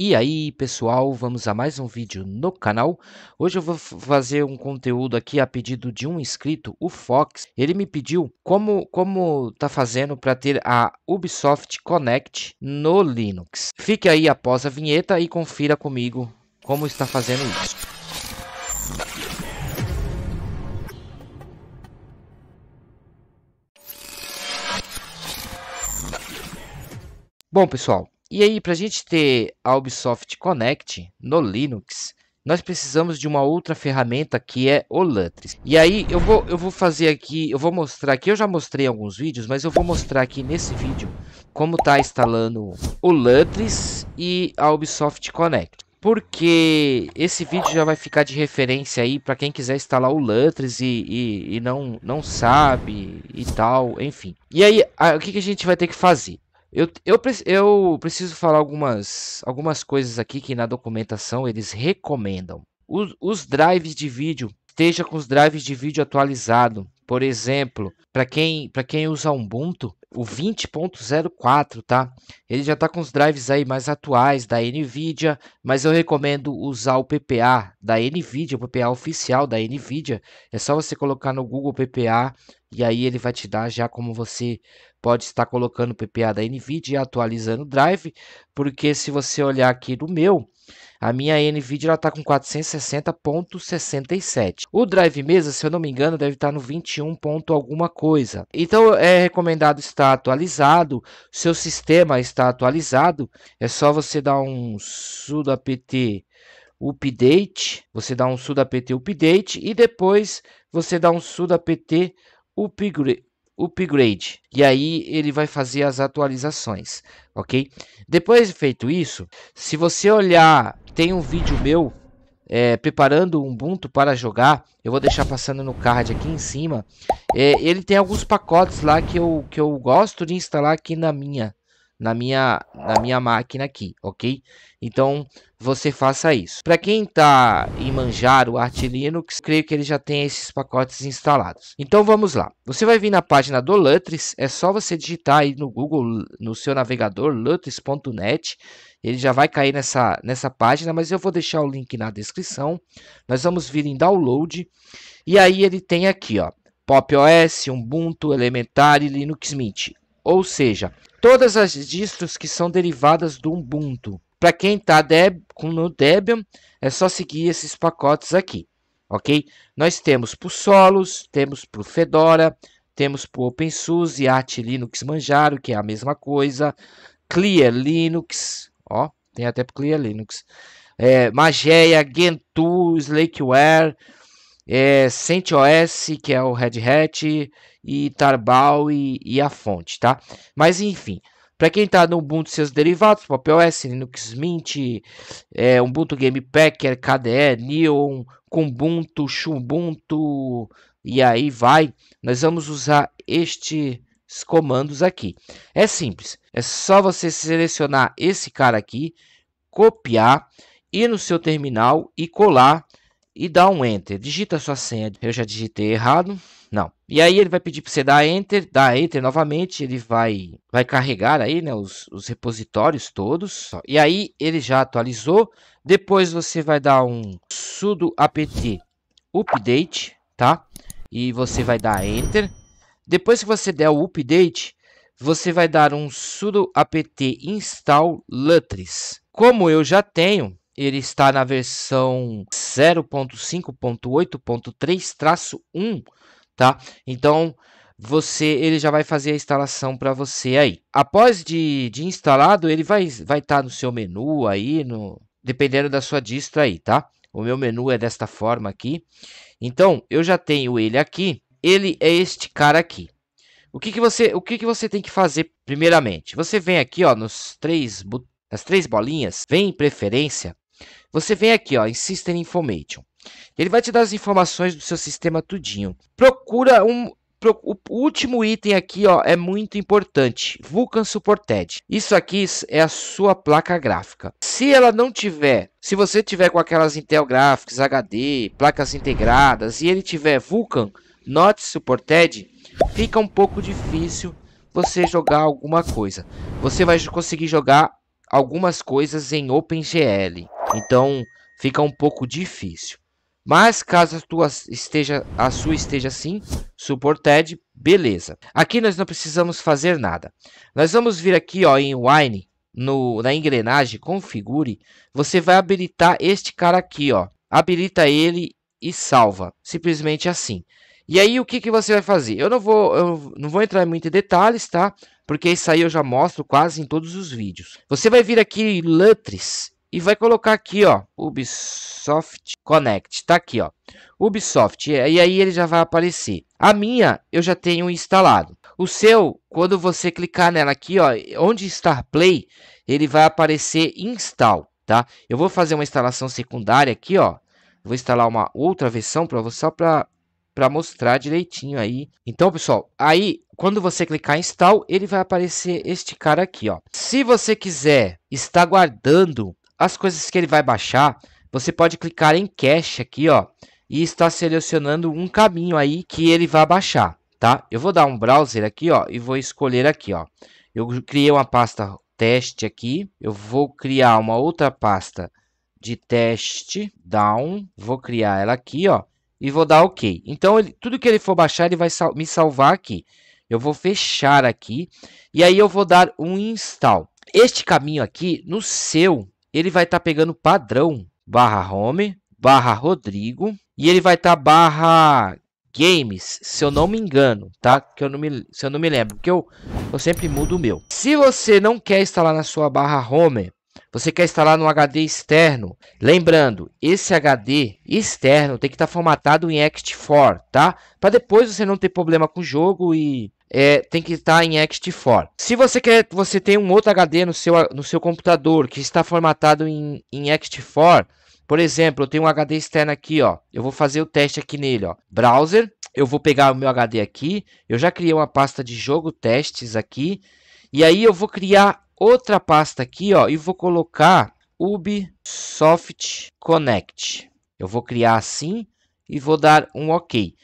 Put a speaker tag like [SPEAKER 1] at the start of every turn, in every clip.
[SPEAKER 1] E aí pessoal, vamos a mais um vídeo no canal. Hoje eu vou fazer um conteúdo aqui a pedido de um inscrito, o Fox. Ele me pediu como como tá fazendo para ter a Ubisoft Connect no Linux. Fique aí após a vinheta e confira comigo como está fazendo isso. Bom pessoal, e aí, para a gente ter a Ubisoft Connect no Linux, nós precisamos de uma outra ferramenta que é o Lutris. E aí eu vou, eu vou fazer aqui, eu vou mostrar aqui, eu já mostrei alguns vídeos, mas eu vou mostrar aqui nesse vídeo como tá instalando o Lutris e a Ubisoft Connect. Porque esse vídeo já vai ficar de referência aí para quem quiser instalar o Lutris e, e, e, não, não sabe e tal, enfim. E aí, a, o que, que a gente vai ter que fazer? Eu, eu, eu preciso falar algumas, algumas coisas aqui que na documentação eles recomendam. Os, os drives de vídeo, esteja com os drives de vídeo atualizado. Por exemplo, para quem, quem usa Ubuntu, o 20.04, tá? Ele já está com os drives aí mais atuais da Nvidia, mas eu recomendo usar o PPA da Nvidia, o PPA oficial da Nvidia. É só você colocar no Google PPA e aí ele vai te dar já como você pode estar colocando o PPA da NVIDIA e atualizando o drive, porque se você olhar aqui no meu, a minha NVIDIA está com 460.67. O drive mesa, se eu não me engano, deve estar tá no 21 ponto alguma coisa. Então é recomendado estar atualizado, seu sistema está atualizado, é só você dar um sudo apt update, você dá um sudo apt update e depois você dá um sudo apt upgrade, upgrade. E aí ele vai fazer as atualizações, ok? Depois de feito isso, se você olhar, tem um vídeo meu é, preparando um Ubuntu para jogar. Eu vou deixar passando no card aqui em cima. É, ele tem alguns pacotes lá que eu, que eu gosto de instalar aqui na minha, na minha, na minha máquina aqui, ok? Então, você faça isso. Para quem tá em manjar o Arch Linux, creio que ele já tem esses pacotes instalados. Então, vamos lá. Você vai vir na página do Lutris, é só você digitar aí no Google, no seu navegador, lutris.net, ele já vai cair nessa, nessa página, mas eu vou deixar o link na descrição. Nós vamos vir em download, e aí ele tem aqui, ó, Pop OS, Ubuntu, Elementary, Linux Mint. Ou seja, todas as distros que são derivadas do Ubuntu. Para quem está deb no Debian, é só seguir esses pacotes aqui, ok? Nós temos para o Solos, temos para o Fedora, temos para o OpenSUSE, Arch Linux Manjaro, que é a mesma coisa, Clear Linux, ó, tem até para Clear Linux, é, Mageia, Gentoo, Slakeware, é, CentOS, que é o Red Hat, e Tarbal e, e a fonte, tá? Mas enfim, para quem está no Ubuntu seus derivados, Papel S, Linux Mint, é, Ubuntu Game Packer, KDE, Neon, Kubuntu, Xubuntu e aí vai, nós vamos usar este comandos aqui. É simples, é só você selecionar esse cara aqui, copiar, ir no seu terminal e colar e dar um enter. Digita sua senha, eu já digitei errado. Não. E aí ele vai pedir para você dar enter, dar enter novamente, ele vai vai carregar aí, né, os, os repositórios todos. E aí ele já atualizou. Depois você vai dar um sudo apt update, tá? E você vai dar enter. Depois que você der o update, você vai dar um sudo apt install lutris. Como eu já tenho, ele está na versão 0.5.8.3-1 tá? Então, você ele já vai fazer a instalação para você aí. Após de, de instalado, ele vai vai estar tá no seu menu aí, no dependendo da sua distro aí, tá? O meu menu é desta forma aqui. Então, eu já tenho ele aqui. Ele é este cara aqui. O que, que você o que, que você tem que fazer primeiramente? Você vem aqui, ó, nos três nas três bolinhas, vem em preferência. Você vem aqui, ó, em System Information. Ele vai te dar as informações do seu sistema tudinho. Procura um, o último item aqui ó, é muito importante, Vulkan Supported. Isso aqui é a sua placa gráfica. Se ela não tiver, se você tiver com aquelas Intel Graphics, HD, placas integradas, e ele tiver Vulkan Not Supported, fica um pouco difícil você jogar alguma coisa. Você vai conseguir jogar algumas coisas em OpenGL, então fica um pouco difícil. Mas caso a tua esteja a sua esteja assim, suported, beleza. Aqui nós não precisamos fazer nada. Nós vamos vir aqui ó, em Wine, no, na engrenagem configure, você vai habilitar este cara aqui, ó. Habilita ele e salva, simplesmente assim. E aí o que, que você vai fazer? Eu não vou, eu não vou entrar muito em detalhes, tá? Porque isso aí eu já mostro quase em todos os vídeos. Você vai vir aqui em Lutres e vai colocar aqui, ó, Ubisoft Connect, tá aqui, ó, Ubisoft, e aí ele já vai aparecer. A minha eu já tenho instalado. O seu, quando você clicar nela aqui, ó, onde está Play, ele vai aparecer Install, tá? Eu vou fazer uma instalação secundária aqui, ó, vou instalar uma outra versão para você, só para para mostrar direitinho aí. Então, pessoal, aí quando você clicar em install, ele vai aparecer este cara aqui, ó. Se você quiser estar guardando as coisas que ele vai baixar, você pode clicar em cache aqui, ó, e está selecionando um caminho aí que ele vai baixar, tá? Eu vou dar um browser aqui, ó, e vou escolher aqui, ó. Eu criei uma pasta teste aqui, eu vou criar uma outra pasta de teste down, vou criar ela aqui, ó, e vou dar OK. Então, ele, tudo que ele for baixar, ele vai sal me salvar aqui. Eu vou fechar aqui e aí eu vou dar um install. Este caminho aqui, no seu ele vai estar tá pegando padrão barra home, barra Rodrigo e ele vai estar tá barra games, se eu não me engano, tá? Que eu não me, se eu não me lembro, porque eu, eu sempre mudo o meu. Se você não quer instalar na sua barra home, você quer instalar no HD externo, lembrando, esse HD externo tem que estar tá formatado em Act4, tá? Para depois você não ter problema com o jogo e é, tem que estar em ext 4 Se você quer, você tem um outro HD no seu, no seu computador que está formatado em, em ext 4 por exemplo, eu tenho um HD externo aqui, ó. Eu vou fazer o teste aqui nele, ó. Browser, eu vou pegar o meu HD aqui, eu já criei uma pasta de jogo testes aqui, e aí eu vou criar outra pasta aqui, ó, e vou colocar Ubisoft Connect. Eu vou criar assim e vou dar um OK.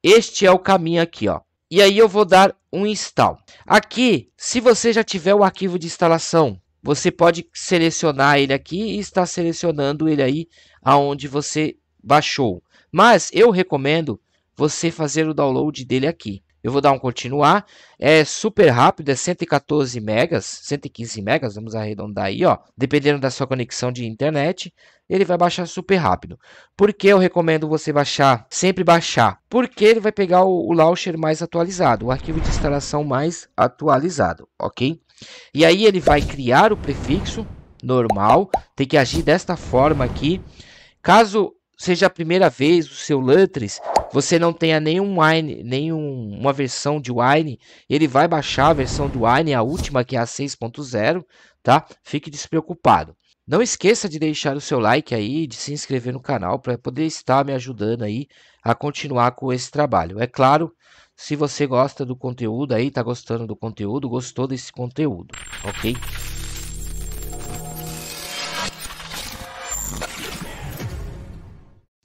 [SPEAKER 1] Este é o caminho aqui, ó. E aí eu vou dar um install. Aqui, se você já tiver o arquivo de instalação, você pode selecionar ele aqui e está selecionando ele aí aonde você baixou. Mas eu recomendo você fazer o download dele aqui. Eu vou dar um continuar. É super rápido, é 114 megas, 115 megas, vamos arredondar aí, ó. Dependendo da sua conexão de internet, ele vai baixar super rápido. Por que eu recomendo você baixar, sempre baixar? Porque ele vai pegar o, o launcher mais atualizado, o arquivo de instalação mais atualizado, ok? E aí ele vai criar o prefixo normal, tem que agir desta forma aqui. Caso seja a primeira vez o seu Lutris, você não tenha nenhum Wine, nenhuma versão de Wine, ele vai baixar a versão do Wine, a última que é a 6.0, tá? Fique despreocupado. Não esqueça de deixar o seu like aí, de se inscrever no canal para poder estar me ajudando aí a continuar com esse trabalho. É claro, se você gosta do conteúdo aí, tá gostando do conteúdo, gostou desse conteúdo, ok?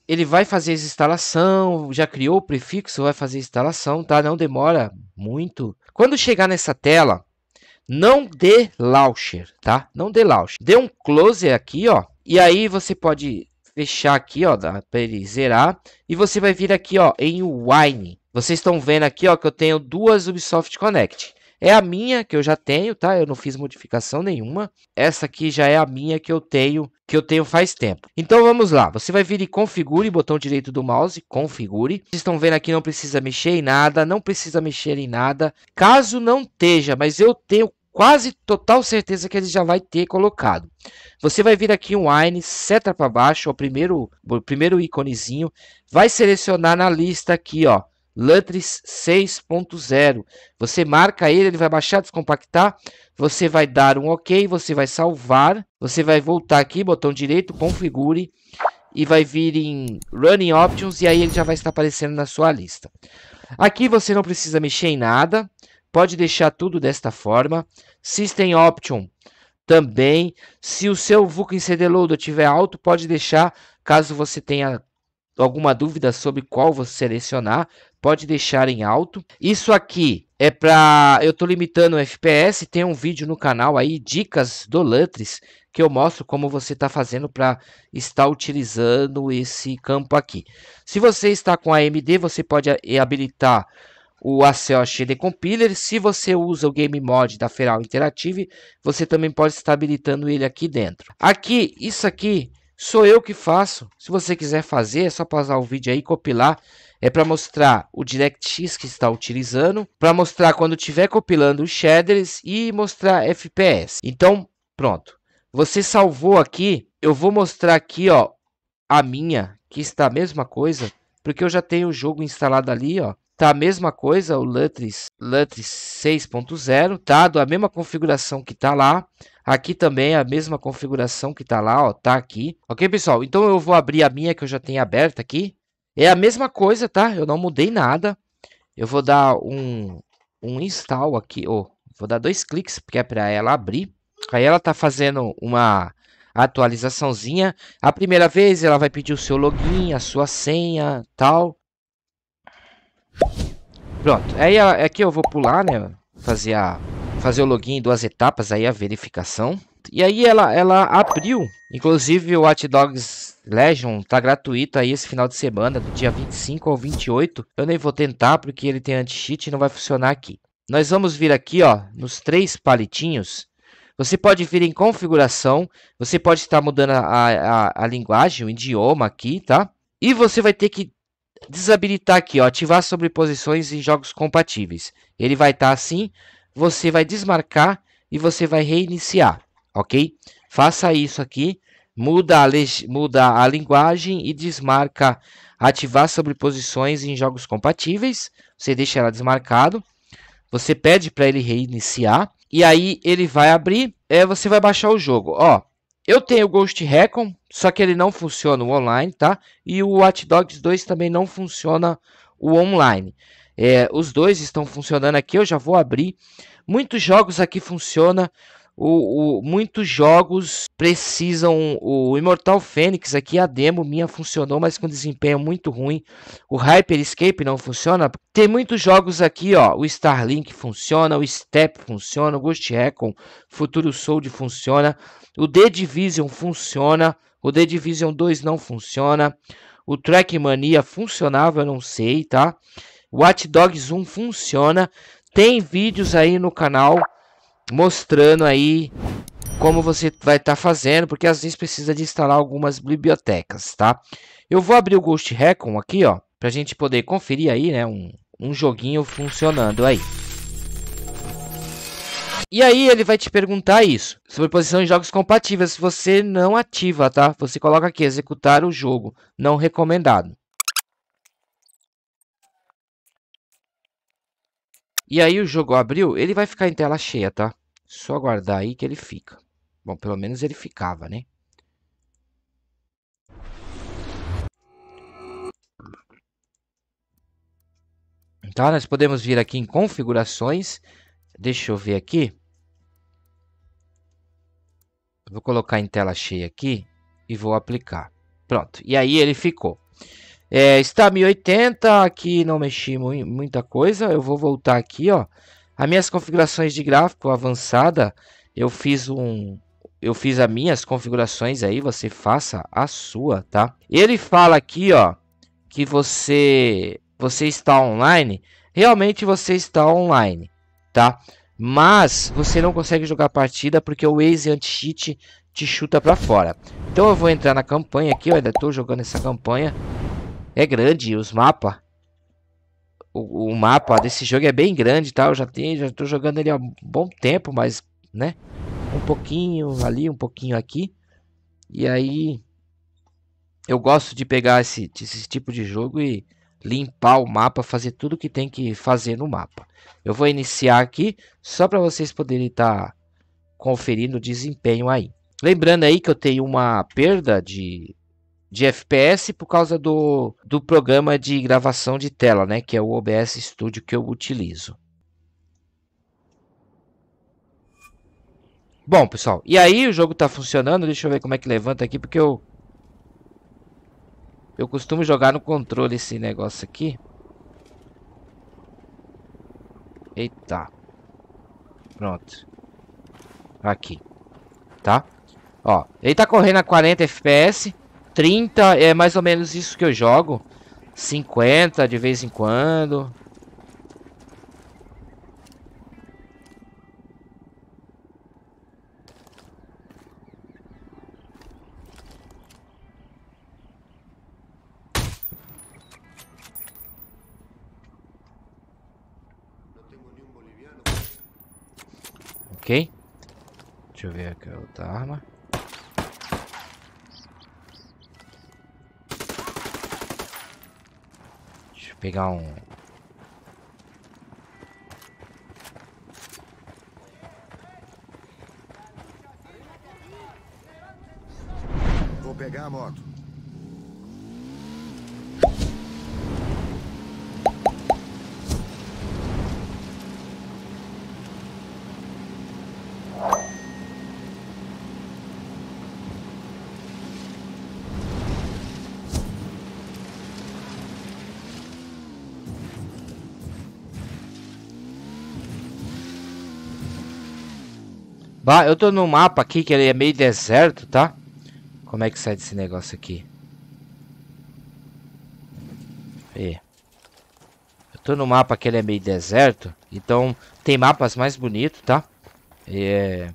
[SPEAKER 1] ele vai fazer a instalação, já criou o prefixo, vai fazer a instalação, tá? Não demora muito. Quando chegar nessa tela, não dê launcher, tá? Não dê launcher. Dê um close aqui, ó. E aí você pode fechar aqui, ó, para ele zerar. E você vai vir aqui, ó, em Wine. Vocês estão vendo aqui, ó, que eu tenho duas Ubisoft Connect. É a minha que eu já tenho, tá? Eu não fiz modificação nenhuma. Essa aqui já é a minha que eu tenho que eu tenho faz tempo. Então vamos lá, você vai vir e configure, botão direito do mouse, configure. Vocês estão vendo aqui, não precisa mexer em nada, não precisa mexer em nada. Caso não esteja, mas eu tenho quase total certeza que ele já vai ter colocado. Você vai vir aqui um Wine, seta para baixo, o primeiro, o primeiro íconezinho, vai selecionar na lista aqui, ó. Lutris 6.0. Você marca ele, ele vai baixar, descompactar. Você vai dar um OK, você vai salvar. Você vai voltar aqui, botão direito, configure. E vai vir em Running Options e aí ele já vai estar aparecendo na sua lista. Aqui você não precisa mexer em nada. Pode deixar tudo desta forma. System Option também. Se o seu Vulkan CD Loader tiver alto, pode deixar, caso você tenha alguma dúvida sobre qual você selecionar, pode deixar em alto. Isso aqui é para eu tô limitando o FPS, tem um vídeo no canal aí dicas do Lutris que eu mostro como você está fazendo para estar utilizando esse campo aqui. Se você está com AMD, você pode eh, habilitar o ACOXD Compiler. Se você usa o Game Mod da Feral Interactive, você também pode estar habilitando ele aqui dentro. Aqui, isso aqui sou eu que faço. Se você quiser fazer, é só pausar o vídeo aí e copilar. É para mostrar o DirectX que está utilizando, para mostrar quando estiver compilando os shaders e mostrar FPS. Então, pronto. Você salvou aqui, eu vou mostrar aqui, ó, a minha, que está a mesma coisa, porque eu já tenho o jogo instalado ali, ó. Tá a mesma coisa, o Lutris, Lutris 6.0, tá? Da mesma configuração que tá lá. Aqui também é a mesma configuração que tá lá, ó, tá aqui. Ok, pessoal? Então eu vou abrir a minha que eu já tenho aberta aqui. É a mesma coisa, tá? Eu não mudei nada. Eu vou dar um, um install aqui, ó. vou dar dois cliques, porque é para ela abrir. Aí ela tá fazendo uma atualizaçãozinha. A primeira vez ela vai pedir o seu login, a sua senha, tal. Pronto. Aí aqui eu vou pular, né? Fazer a fazer o login em duas etapas, aí a verificação. E aí ela, ela abriu, inclusive o Watch Dogs Legion tá gratuito aí esse final de semana, do dia 25 ao 28. Eu nem vou tentar porque ele tem anti-cheat e não vai funcionar aqui. Nós vamos vir aqui, ó, nos três palitinhos. Você pode vir em configuração, você pode estar mudando a, a, a linguagem, o idioma aqui, tá? E você vai ter que desabilitar aqui, ó, ativar sobreposições em jogos compatíveis. Ele vai estar tá assim, você vai desmarcar e você vai reiniciar, ok? Faça isso aqui, muda a, muda a linguagem e desmarca ativar sobreposições em jogos compatíveis, você deixa ela desmarcado, você pede para ele reiniciar e aí ele vai abrir, é, você vai baixar o jogo, ó. Eu tenho Ghost Recon, só que ele não funciona o online, tá? E o Watch Dogs 2 também não funciona o online. É, os dois estão funcionando aqui, eu já vou abrir. Muitos jogos aqui funciona. O, o, muitos jogos precisam. O Imortal Fênix aqui, a demo minha funcionou, mas com desempenho muito ruim. O Hyper Escape não funciona. Tem muitos jogos aqui, ó. O Starlink funciona, o Step funciona, o Ghost Recon, Futuro Soul funciona, o The Division funciona, o The Division 2 não funciona. O Track Mania funcionava, eu não sei, tá? Watch Dogs 1 funciona. Tem vídeos aí no canal mostrando aí como você vai estar tá fazendo, porque às vezes precisa de instalar algumas bibliotecas, tá? Eu vou abrir o Ghost Recon aqui, ó, pra gente poder conferir aí, né, um, um joguinho funcionando aí. E aí ele vai te perguntar isso, sobre posição em jogos compatíveis, você não ativa, tá? Você coloca aqui, executar o jogo, não recomendado. E aí o jogo abriu, ele vai ficar em tela cheia, tá? Só aguardar aí que ele fica. Bom, pelo menos ele ficava, né? Tá, nós podemos vir aqui em configurações. Deixa eu ver aqui. Vou colocar em tela cheia aqui e vou aplicar. Pronto, e aí ele ficou. É, está 1080, aqui não mexi mu muita coisa, eu vou voltar aqui, ó. As minhas configurações de gráfico avançada, eu fiz um... Eu fiz as minhas configurações aí, você faça a sua, tá? Ele fala aqui, ó, que você, você está online. Realmente você está online, tá? Mas você não consegue jogar partida porque o Waze Anti-Cheat te chuta pra fora. Então eu vou entrar na campanha aqui, eu ainda tô jogando essa campanha é grande, os mapas. O, o, mapa desse jogo é bem grande, tá? Eu já tenho, já tô jogando ele há um bom tempo, mas, né? Um pouquinho ali, um pouquinho aqui. E aí eu gosto de pegar esse, esse tipo de jogo e limpar o mapa, fazer tudo que tem que fazer no mapa. Eu vou iniciar aqui só para vocês poderem estar tá conferindo o desempenho aí. Lembrando aí que eu tenho uma perda de de FPS por causa do, do programa de gravação de tela, né? Que é o OBS Studio que eu utilizo. Bom, pessoal, e aí o jogo tá funcionando. Deixa eu ver como é que levanta aqui, porque eu... Eu costumo jogar no controle esse negócio aqui. Eita. Pronto. Aqui. Tá? Ó, ele tá correndo a 40 FPS. 30 é mais ou menos isso que eu jogo. 50 de vez em quando. Ok. Deixa eu ver aqui a outra arma. pegar um... Vou pegar a moto. Lá, eu tô num mapa aqui que ele é meio deserto, tá? Como é que sai desse negócio aqui? Vê. Eu tô no mapa que ele é meio deserto, então tem mapas mais bonitos, tá? É...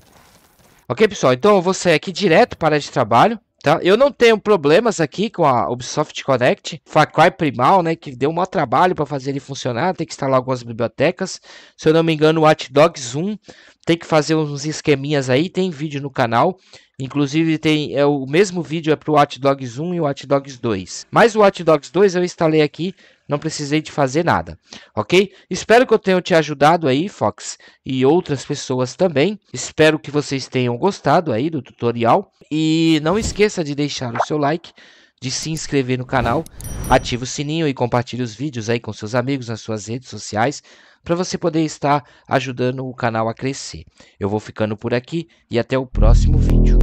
[SPEAKER 1] Ok, pessoal, então eu vou sair aqui direto para de trabalho. Tá? Eu não tenho problemas aqui com a Ubisoft Connect, Far Cry Primal, né, que deu um maior trabalho para fazer ele funcionar, tem que instalar algumas bibliotecas. Se eu não me engano, o Watch Dogs 1 tem que fazer uns esqueminhas aí, tem vídeo no canal. Inclusive tem é o mesmo vídeo é para o Watch Dogs 1 e o Watch Dogs 2. Mas o Watch Dogs 2 eu instalei aqui não precisei de fazer nada, ok? Espero que eu tenha te ajudado aí, Fox, e outras pessoas também. Espero que vocês tenham gostado aí do tutorial. E não esqueça de deixar o seu like, de se inscrever no canal, ative o sininho e compartilhe os vídeos aí com seus amigos nas suas redes sociais para você poder estar ajudando o canal a crescer. Eu vou ficando por aqui e até o próximo vídeo.